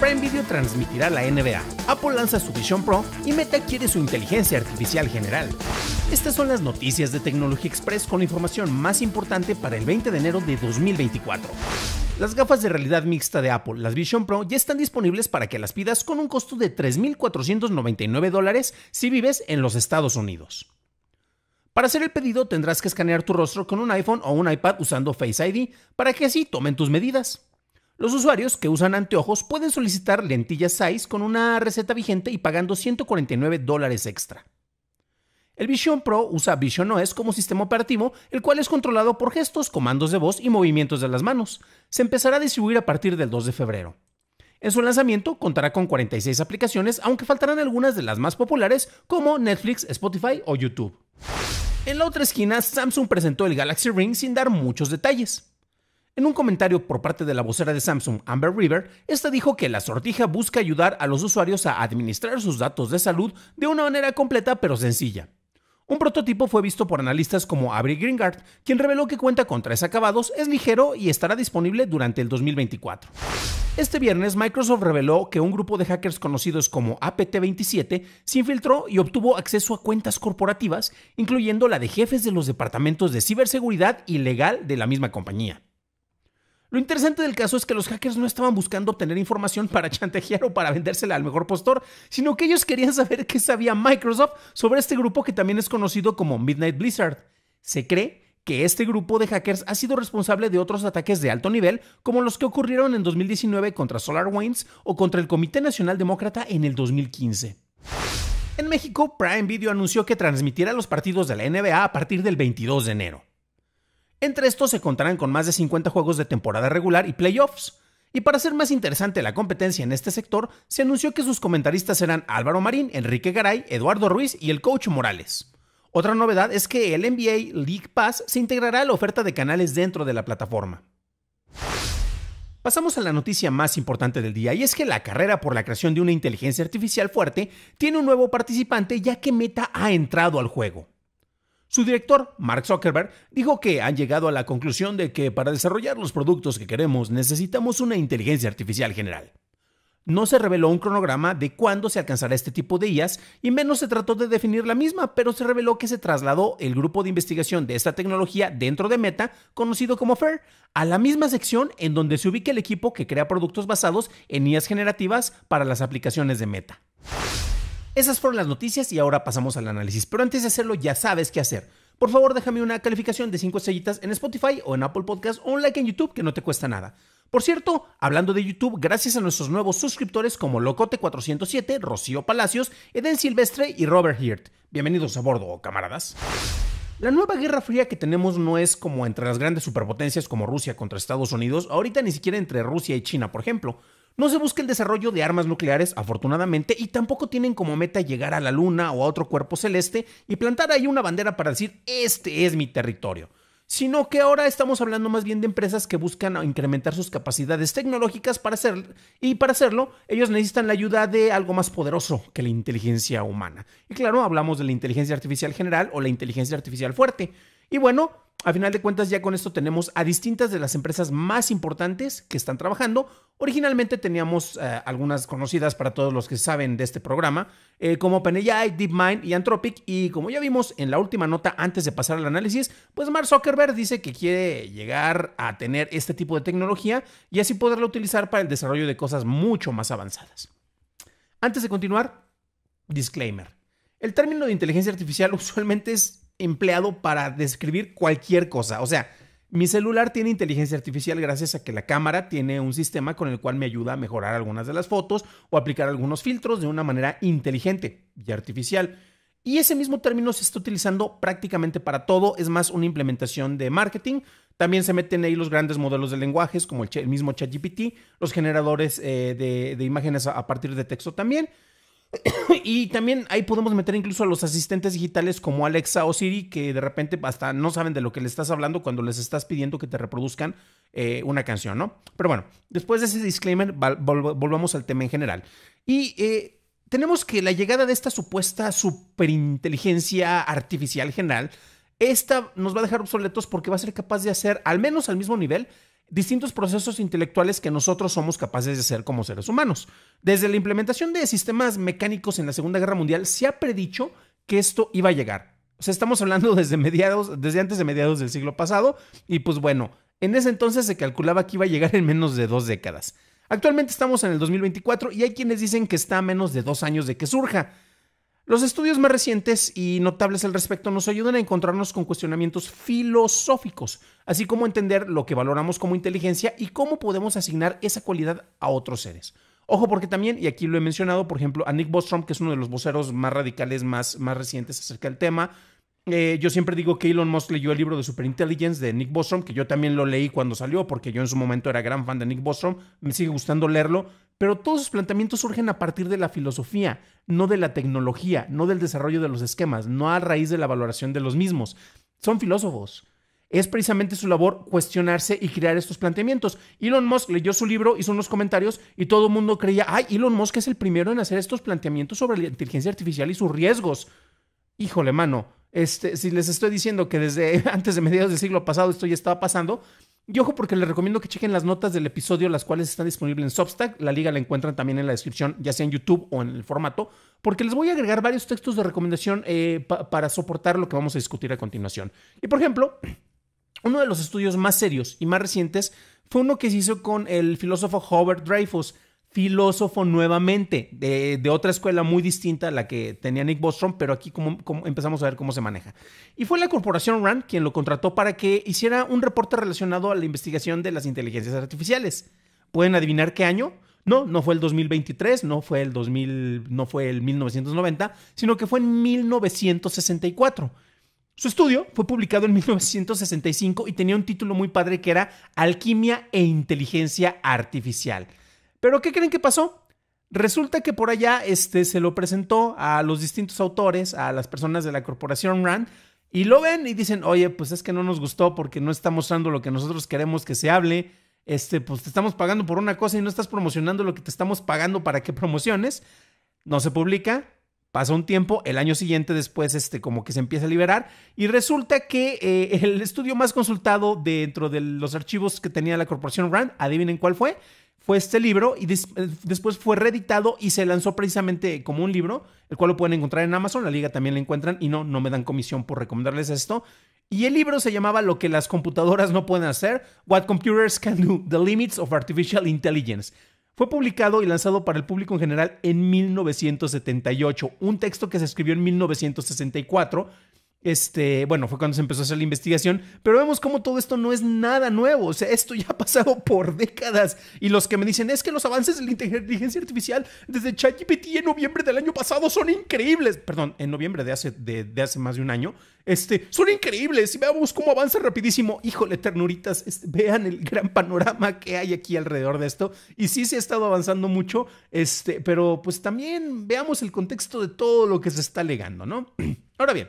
Prime Video transmitirá la NBA, Apple lanza su Vision Pro y Meta quiere su inteligencia artificial general. Estas son las noticias de Tecnología Express con la información más importante para el 20 de enero de 2024. Las gafas de realidad mixta de Apple, las Vision Pro, ya están disponibles para que las pidas con un costo de 3.499 si vives en los Estados Unidos. Para hacer el pedido tendrás que escanear tu rostro con un iPhone o un iPad usando Face ID para que así tomen tus medidas. Los usuarios que usan anteojos pueden solicitar lentillas size con una receta vigente y pagando 149 dólares extra. El Vision Pro usa Vision OS como sistema operativo, el cual es controlado por gestos, comandos de voz y movimientos de las manos. Se empezará a distribuir a partir del 2 de febrero. En su lanzamiento contará con 46 aplicaciones, aunque faltarán algunas de las más populares como Netflix, Spotify o YouTube. En la otra esquina, Samsung presentó el Galaxy Ring sin dar muchos detalles. En un comentario por parte de la vocera de Samsung, Amber River, esta dijo que la sortija busca ayudar a los usuarios a administrar sus datos de salud de una manera completa pero sencilla. Un prototipo fue visto por analistas como Avery Greengard, quien reveló que cuenta con tres acabados, es ligero y estará disponible durante el 2024. Este viernes, Microsoft reveló que un grupo de hackers conocidos como APT27 se infiltró y obtuvo acceso a cuentas corporativas, incluyendo la de jefes de los departamentos de ciberseguridad y legal de la misma compañía. Lo interesante del caso es que los hackers no estaban buscando obtener información para chantajear o para vendérsela al mejor postor, sino que ellos querían saber qué sabía Microsoft sobre este grupo que también es conocido como Midnight Blizzard. Se cree que este grupo de hackers ha sido responsable de otros ataques de alto nivel, como los que ocurrieron en 2019 contra SolarWinds o contra el Comité Nacional Demócrata en el 2015. En México, Prime Video anunció que transmitirá los partidos de la NBA a partir del 22 de enero. Entre estos se contarán con más de 50 juegos de temporada regular y playoffs. Y para hacer más interesante la competencia en este sector, se anunció que sus comentaristas serán Álvaro Marín, Enrique Garay, Eduardo Ruiz y el coach Morales. Otra novedad es que el NBA League Pass se integrará a la oferta de canales dentro de la plataforma. Pasamos a la noticia más importante del día y es que la carrera por la creación de una inteligencia artificial fuerte tiene un nuevo participante ya que Meta ha entrado al juego. Su director, Mark Zuckerberg, dijo que han llegado a la conclusión de que para desarrollar los productos que queremos necesitamos una inteligencia artificial general. No se reveló un cronograma de cuándo se alcanzará este tipo de IAS y menos se trató de definir la misma, pero se reveló que se trasladó el grupo de investigación de esta tecnología dentro de Meta, conocido como FAIR, a la misma sección en donde se ubica el equipo que crea productos basados en IAS generativas para las aplicaciones de Meta. Esas fueron las noticias y ahora pasamos al análisis. Pero antes de hacerlo ya sabes qué hacer. Por favor déjame una calificación de 5 estrellitas en Spotify o en Apple Podcast o un like en YouTube que no te cuesta nada. Por cierto, hablando de YouTube, gracias a nuestros nuevos suscriptores como Locote407, Rocío Palacios, Eden Silvestre y Robert Hirt. Bienvenidos a bordo, camaradas. La nueva guerra fría que tenemos no es como entre las grandes superpotencias como Rusia contra Estados Unidos, ahorita ni siquiera entre Rusia y China, por ejemplo. No se busca el desarrollo de armas nucleares, afortunadamente, y tampoco tienen como meta llegar a la Luna o a otro cuerpo celeste y plantar ahí una bandera para decir, este es mi territorio sino que ahora estamos hablando más bien de empresas que buscan incrementar sus capacidades tecnológicas para hacerlo, y para hacerlo ellos necesitan la ayuda de algo más poderoso que la inteligencia humana. Y claro, hablamos de la inteligencia artificial general o la inteligencia artificial fuerte. Y bueno, a final de cuentas ya con esto tenemos a distintas de las empresas más importantes que están trabajando. Originalmente teníamos eh, algunas conocidas para todos los que saben de este programa, eh, como OpenAI, DeepMind y Anthropic. Y como ya vimos en la última nota antes de pasar al análisis, pues Mark Zuckerberg dice que quiere llegar a tener este tipo de tecnología y así poderla utilizar para el desarrollo de cosas mucho más avanzadas. Antes de continuar, disclaimer. El término de inteligencia artificial usualmente es empleado para describir cualquier cosa. O sea, mi celular tiene inteligencia artificial gracias a que la cámara tiene un sistema con el cual me ayuda a mejorar algunas de las fotos o aplicar algunos filtros de una manera inteligente y artificial. Y ese mismo término se está utilizando prácticamente para todo, es más una implementación de marketing. También se meten ahí los grandes modelos de lenguajes como el, mismo ChatGPT, los generadores eh, de imágenes a partir de texto también. y también ahí podemos meter incluso a los asistentes digitales como Alexa o Siri, que de repente hasta no saben de lo que le estás hablando cuando les estás pidiendo que te reproduzcan eh, una canción, ¿no? Pero bueno, después de ese disclaimer, volvamos al tema en general. Y eh, tenemos que la llegada de esta supuesta superinteligencia artificial general, esta nos va a dejar obsoletos porque va a ser capaz de hacer, al menos al mismo nivel, distintos procesos intelectuales que nosotros somos capaces de hacer como seres humanos. Desde la implementación de sistemas mecánicos en la Segunda Guerra Mundial se ha predicho que esto iba a llegar. O sea, estamos hablando desde mediados, desde antes de mediados del siglo pasado y pues bueno, en ese entonces se calculaba que iba a llegar en menos de dos décadas. Actualmente estamos en el 2024 y hay quienes dicen que está a menos de dos años de que surja. Los estudios más recientes y notables al respecto nos ayudan a encontrarnos con cuestionamientos filosóficos, así como entender lo que valoramos como inteligencia y cómo podemos asignar esa cualidad a otros seres. Ojo, porque también, y aquí lo he mencionado, por ejemplo, a Nick Bostrom, que es uno de los voceros más radicales, más, más recientes acerca del tema, eh, yo siempre digo que Elon Musk leyó el libro de Superintelligence de Nick Bostrom, que yo también lo leí cuando salió, porque yo en su momento era gran fan de Nick Bostrom, me sigue gustando leerlo, pero todos sus planteamientos surgen a partir de la filosofía, no de la tecnología, no del desarrollo de los esquemas, no a raíz de la valoración de los mismos. Son filósofos. Es precisamente su labor cuestionarse y crear estos planteamientos. Elon Musk leyó su libro, hizo unos comentarios y todo el mundo creía, ay, Elon Musk es el primero en hacer estos planteamientos sobre la inteligencia artificial y sus riesgos. Híjole, mano este, si les estoy diciendo que desde antes de mediados del siglo pasado esto ya estaba pasando, y ojo porque les recomiendo que chequen las notas del episodio, las cuales están disponibles en Substack. La liga la encuentran también en la descripción, ya sea en YouTube o en el formato, porque les voy a agregar varios textos de recomendación eh, para soportar lo que vamos a discutir a continuación. Y por ejemplo, uno de los estudios más serios y más recientes fue uno que se hizo con el filósofo Howard Dreyfus filósofo nuevamente, de, otra escuela muy distinta a la que tenía Nick Bostrom, pero aquí como, empezamos a ver cómo se maneja. Y fue la corporación RAND quien lo contrató para que hiciera un reporte relacionado a la investigación de las inteligencias artificiales. ¿Pueden adivinar qué año? No, no fue el 2023, no fue el no fue el 1990, sino que fue en 1964. Su estudio fue publicado en 1965 y tenía un título muy padre que era Alquimia e Inteligencia Artificial. Pero ¿qué creen que pasó? Resulta que por allá este, se lo presentó a los distintos autores, a las personas de la corporación RAND, y lo ven y dicen, oye, pues es que no nos gustó porque no está mostrando lo que nosotros queremos que se hable, este, pues te estamos pagando por una cosa y no estás promocionando lo que te estamos pagando para que promociones, no se publica, Pasó un tiempo, el año siguiente después este, como que se empieza a liberar y resulta que eh, el estudio más consultado dentro de los archivos que tenía la corporación Rand, adivinen cuál fue, fue este libro y eh, después fue reeditado y se lanzó precisamente como un libro, el cual lo pueden encontrar en Amazon, la liga también lo encuentran y no, no me dan comisión por recomendarles esto. Y el libro se llamaba Lo que las computadoras no pueden hacer, What Computers Can Do, The Limits of Artificial Intelligence. Fue publicado y lanzado para el público en general en 1978, un texto que se escribió en 1964 este, bueno, fue cuando se empezó a hacer la investigación, pero vemos cómo todo esto no es nada nuevo, o sea, esto ya ha pasado por décadas y los que me dicen es que los avances de la inteligencia artificial desde ChatGPT en noviembre del año pasado son increíbles, perdón, en noviembre de hace, de, hace más de un año, este, son increíbles y veamos cómo avanza rapidísimo, híjole, ternuritas, este, vean el gran panorama que hay aquí alrededor de esto y sí se ha estado avanzando mucho, este, pero pues también veamos el contexto de todo lo que se está legando, ¿no? Ahora bien,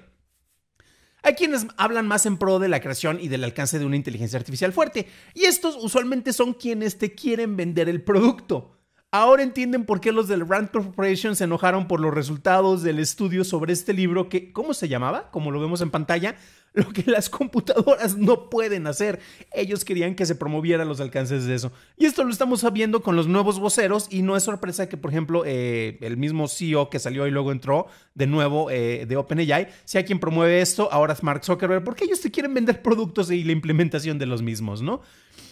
hay quienes hablan más en pro de la creación y del alcance de una inteligencia artificial fuerte, y estos usualmente son quienes te quieren vender el producto. Ahora entienden por qué los del Rand Corporation se enojaron por los resultados del estudio sobre este libro que, ¿cómo se llamaba? Como lo vemos en pantalla, lo que las computadoras no pueden hacer. Ellos querían que se promovieran los alcances de eso. Y esto lo estamos sabiendo con los nuevos voceros y no es sorpresa que, por ejemplo, eh, el mismo CEO que salió y luego entró de nuevo eh, de OpenAI sea quien promueve esto, ahora es Mark Zuckerberg, porque ellos te quieren vender productos y la implementación de los mismos, ¿no?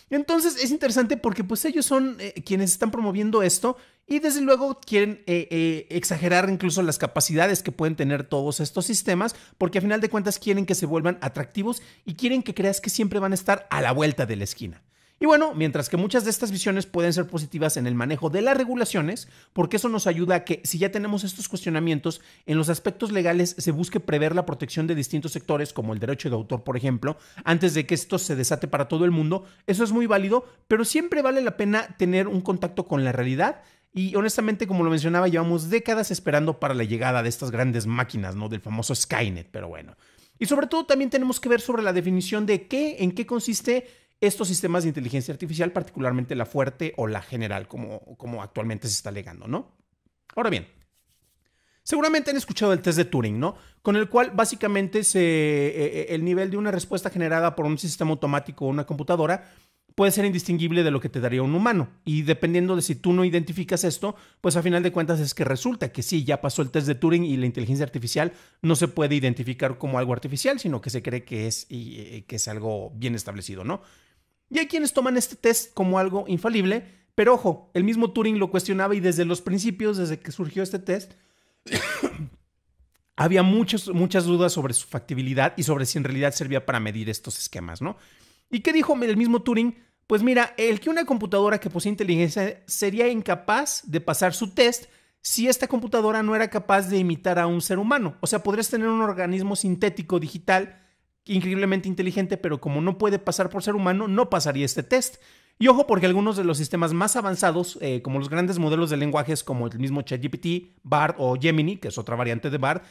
Entonces es interesante porque pues ellos son eh, quienes están promoviendo esto y desde luego quieren eh, eh, exagerar incluso las capacidades que pueden tener todos estos sistemas porque a final de cuentas quieren que se vuelvan atractivos y quieren que creas que siempre van a estar a la vuelta de la esquina. Y bueno, mientras que muchas de estas visiones pueden ser positivas en el manejo de las regulaciones, porque eso nos ayuda a que si ya tenemos estos cuestionamientos, en los aspectos legales se busque prever la protección de distintos sectores, como el derecho de autor, por ejemplo, antes de que esto se desate para todo el mundo, eso es muy válido, pero siempre vale la pena tener un contacto con la realidad y honestamente, como lo mencionaba, llevamos décadas esperando para la llegada de estas grandes máquinas, ¿no? Del famoso Skynet, pero bueno. Y sobre todo también tenemos que ver sobre la definición de qué, en qué consiste estos sistemas de inteligencia artificial, particularmente la fuerte o la general, como, como actualmente se está alegando, ¿no? Ahora bien, Seguramente han escuchado el test de Turing, ¿no? Con el cual básicamente se, eh, eh, el nivel de una respuesta generada por un sistema automático o una computadora puede ser indistinguible de lo que te daría un humano. Y dependiendo de si tú no identificas esto, pues a final de cuentas es que resulta que sí, ya pasó el test de Turing y la inteligencia artificial no se puede identificar como algo artificial, sino que se cree que es, y, eh, que es algo bien establecido, ¿no? Y hay quienes toman este test como algo infalible, pero ojo, el mismo Turing lo cuestionaba y desde los principios, desde que surgió este test, había muchas, muchas dudas sobre su factibilidad y sobre si en realidad servía para medir estos esquemas, ¿no? ¿Y qué dijo el mismo Turing? Pues mira, el que una computadora que posee inteligencia sería incapaz de pasar su test si esta computadora no era capaz de imitar a un ser humano. O sea, podrías tener un organismo sintético digital increíblemente inteligente, pero como no puede pasar por ser humano, no pasaría este test. Y ojo porque algunos de los sistemas más avanzados, eh, como los grandes modelos de lenguajes como el mismo ChatGPT, BART o Gemini, que es otra variante de BART,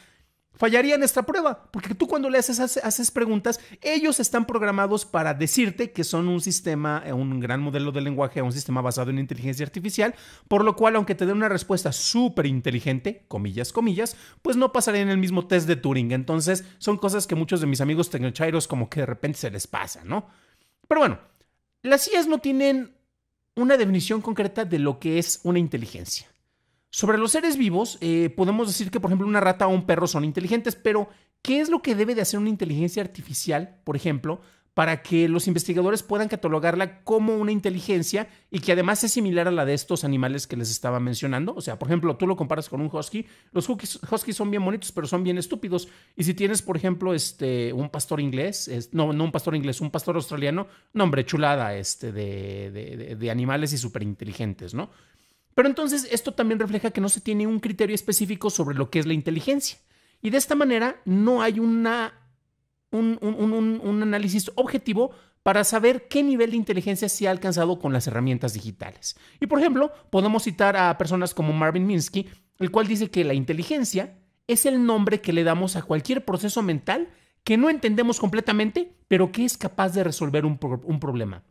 fallaría en esta prueba, porque tú cuando le haces, haces, preguntas, ellos están programados para decirte que son un sistema, eh, un gran modelo de lenguaje, un sistema basado en inteligencia artificial, por lo cual aunque te den una respuesta súper inteligente, comillas, comillas, pues no pasarían el mismo test de Turing. Entonces son cosas que muchos de mis amigos tecnochairos como que de repente se les pasa, ¿no? Pero bueno, las IAs no tienen una definición concreta de lo que es una inteligencia. Sobre los seres vivos, eh, podemos decir que, por ejemplo, una rata o un perro son inteligentes, pero ¿qué es lo que debe de hacer una inteligencia artificial, por ejemplo, para que los investigadores puedan catalogarla como una inteligencia y que además es similar a la de estos animales que les estaba mencionando. O sea, por ejemplo, tú lo comparas con un husky. Los huskies, son bien bonitos, pero son bien estúpidos. Y si tienes, por ejemplo, este, un pastor inglés, no, no un pastor inglés, un pastor australiano, nombre chulada este, de, de animales y súper inteligentes, ¿no? Pero entonces esto también refleja que no se tiene un criterio específico sobre lo que es la inteligencia. Y de esta manera no hay una, un, análisis objetivo para saber qué nivel de inteligencia se ha alcanzado con las herramientas digitales. Y por ejemplo, podemos citar a personas como Marvin Minsky, el cual dice que la inteligencia es el nombre que le damos a cualquier proceso mental que no entendemos completamente, pero que es capaz de resolver un problema.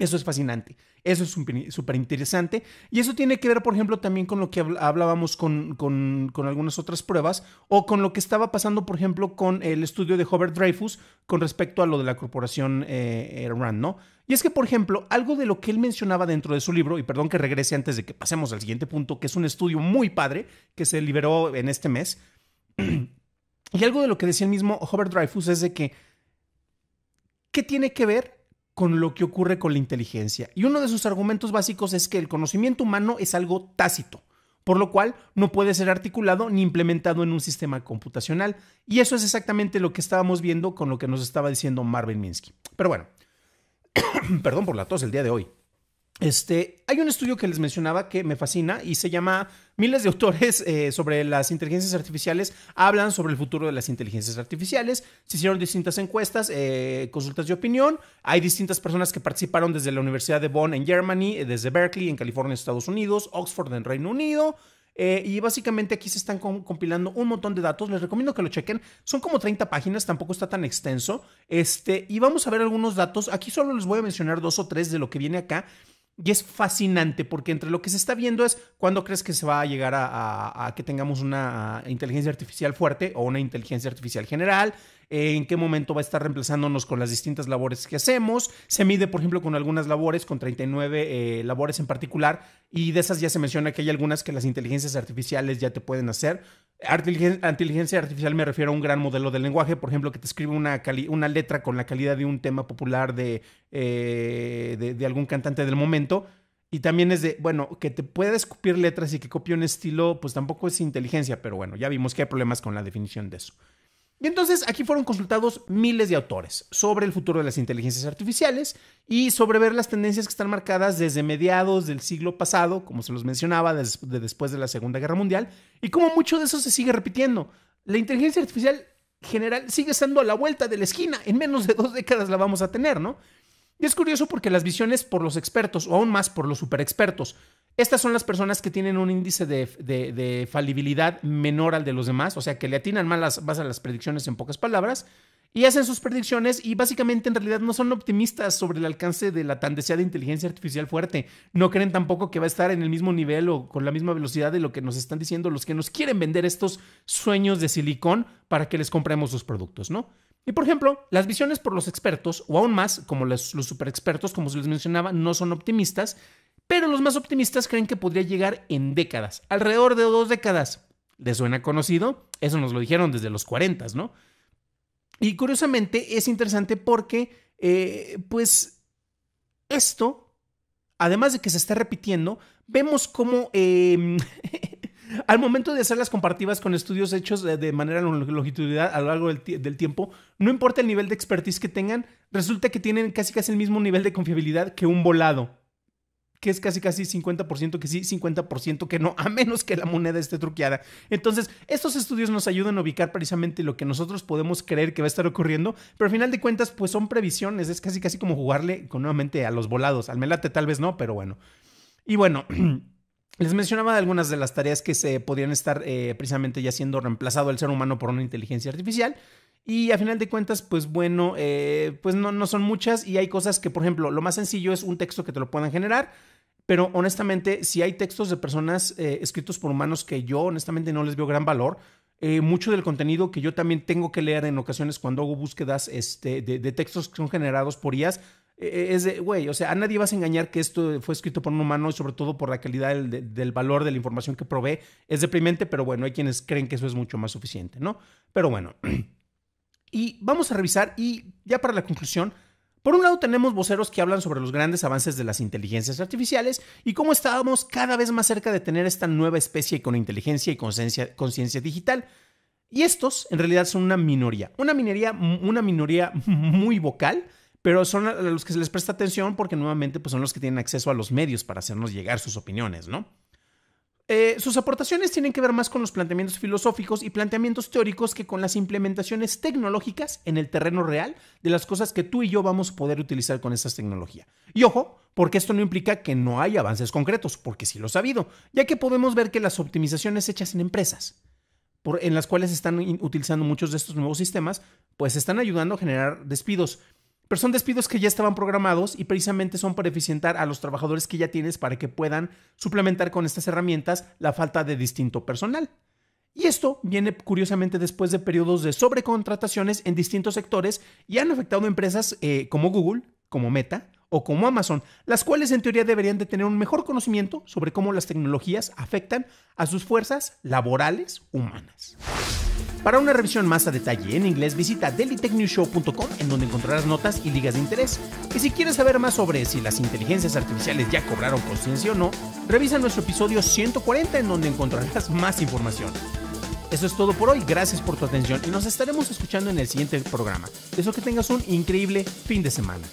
Eso es fascinante, eso es súper interesante y eso tiene que ver, por ejemplo, también con lo que hablábamos con, con, algunas otras pruebas o con lo que estaba pasando, por ejemplo, con el estudio de Hubert Dreyfus con respecto a lo de la corporación Run eh, RAND, ¿no? Y es que, por ejemplo, algo de lo que él mencionaba dentro de su libro, y perdón que regrese antes de que pasemos al siguiente punto, que es un estudio muy padre que se liberó en este mes, y algo de lo que decía el mismo Hubert Dreyfus es de que, ¿qué tiene que ver? con lo que ocurre con la inteligencia. Y uno de sus argumentos básicos es que el conocimiento humano es algo tácito, por lo cual no puede ser articulado ni implementado en un sistema computacional. Y eso es exactamente lo que estábamos viendo con lo que nos estaba diciendo Marvin Minsky. Pero bueno, perdón por la tos el día de hoy. Este, hay un estudio que les mencionaba que me fascina y se llama Miles de autores eh, sobre las inteligencias artificiales hablan sobre el futuro de las inteligencias artificiales. Se hicieron distintas encuestas, eh, consultas de opinión. Hay distintas personas que participaron desde la Universidad de Bonn en Germany, eh, desde Berkeley en California, Estados Unidos, Oxford en Reino Unido. y básicamente aquí se están compilando un montón de datos. Les recomiendo que lo chequen. Son como 30 páginas, tampoco está tan extenso. Este, y vamos a ver algunos datos. Aquí solo les voy a mencionar dos o tres de lo que viene acá. Y es fascinante porque entre lo que se está viendo es cuándo crees que se va a llegar a, a que tengamos una inteligencia artificial fuerte o una inteligencia artificial general, eh, en qué momento va a estar reemplazándonos con las distintas labores que hacemos. Se mide, por ejemplo, con algunas labores, con 39 eh, labores en particular, y de esas ya se menciona que hay algunas que las inteligencias artificiales ya te pueden hacer. inteligencia artificial me refiero a un gran modelo de lenguaje, por ejemplo, que te escribe una, letra con la calidad de un tema popular eh, de, algún cantante del momento. Y también es de, bueno, que te puedas copiar letras y que copie un estilo, pues tampoco es inteligencia, pero bueno, ya vimos que hay problemas con la definición de eso. Y entonces aquí fueron consultados miles de autores sobre el futuro de las inteligencias artificiales y sobre ver las tendencias que están marcadas desde mediados del siglo pasado, como se los mencionaba, después de la Segunda Guerra Mundial, y como mucho de eso se sigue repitiendo. La inteligencia artificial general sigue estando a la vuelta de la esquina, en menos de dos décadas la vamos a tener, ¿no? Y es curioso porque las visiones por los expertos, o aún más por los expertos, estas son las personas que tienen un índice de, falibilidad menor al de los demás, o sea, que le atinan más, las, a las predicciones en pocas palabras, y hacen sus predicciones y básicamente en realidad no son optimistas sobre el alcance de la tan deseada inteligencia artificial fuerte. No creen tampoco que va a estar en el mismo nivel o con la misma velocidad de lo que nos están diciendo los que nos quieren vender estos sueños de silicón para que les compremos sus productos, ¿no? Y por ejemplo, las visiones por los expertos, o aún más, como los, super expertos, como se les mencionaba, no son optimistas, pero los más optimistas creen que podría llegar en décadas, alrededor de dos décadas. ¿Les suena conocido? Eso nos lo dijeron desde los 40, ¿no? Y curiosamente es interesante porque, eh, pues, esto, además de que se está repitiendo, vemos cómo em, Al momento de hacer las comparativas con estudios hechos de manera longitudinal a lo largo del, tiempo, no importa el nivel de expertise que tengan, resulta que tienen casi casi el mismo nivel de confiabilidad que un volado, que es casi casi 50% que sí, 50% que no, a menos que la moneda esté truqueada. Entonces, estos estudios nos ayudan a ubicar precisamente lo que nosotros podemos creer que va a estar ocurriendo, pero al final de cuentas, pues son previsiones, es casi casi como jugarle nuevamente a los volados. Al melate tal vez no, pero bueno. Y bueno... Les mencionaba algunas de las tareas que se podrían estar eh, precisamente ya siendo reemplazado el ser humano por una inteligencia artificial. Y a final de cuentas, pues bueno, eh, pues no, no son muchas y hay cosas que, por ejemplo, lo más sencillo es un texto que te lo puedan generar. Pero honestamente, si hay textos de personas eh, escritos por humanos que yo honestamente no les veo gran valor, mucho del contenido que yo también tengo que leer en ocasiones cuando hago búsquedas este, de, de, textos que son generados por IAS, e, es de, güey, o sea, a nadie vas a engañar que esto fue escrito por un humano y sobre todo por la calidad del, valor de la información que provee. Es deprimente, pero bueno, hay quienes creen que eso es mucho más suficiente, ¿no? Pero bueno. Y vamos a revisar y ya para la conclusión, por un lado tenemos voceros que hablan sobre los grandes avances de las inteligencias artificiales y cómo estábamos cada vez más cerca de tener esta nueva especie con inteligencia y conciencia digital. Y estos en realidad son una minoría, una minoría, una minoría muy vocal pero son a los que se les presta atención porque nuevamente pues, son los que tienen acceso a los medios para hacernos llegar sus opiniones, ¿no? Eh, sus aportaciones tienen que ver más con los planteamientos filosóficos y planteamientos teóricos que con las implementaciones tecnológicas en el terreno real de las cosas que tú y yo vamos a poder utilizar con esas tecnologías. Y ojo, porque esto no implica que no haya avances concretos, porque sí lo ha habido, ya que podemos ver que las optimizaciones hechas en empresas, en las cuales están utilizando muchos de estos nuevos sistemas, pues están ayudando a generar despidos pero son despidos que ya estaban programados y precisamente son para eficientar a los trabajadores que ya tienes para que puedan suplementar con estas herramientas la falta de distinto personal. Y esto viene curiosamente después de periodos de sobrecontrataciones en distintos sectores y han afectado a empresas eh, como Google, como Meta o como Amazon, las cuales en teoría deberían de tener un mejor conocimiento sobre cómo las tecnologías afectan a sus fuerzas laborales humanas. Para una revisión más a detalle en inglés, visita dailytechnewshow.com en donde encontrarás notas y ligas de interés. Y si quieres saber más sobre si las inteligencias artificiales ya cobraron conciencia o no, revisa nuestro episodio 140 en donde encontrarás más información. Eso es todo por hoy, gracias por tu atención y nos estaremos escuchando en el siguiente programa. eso que tengas un increíble fin de semana.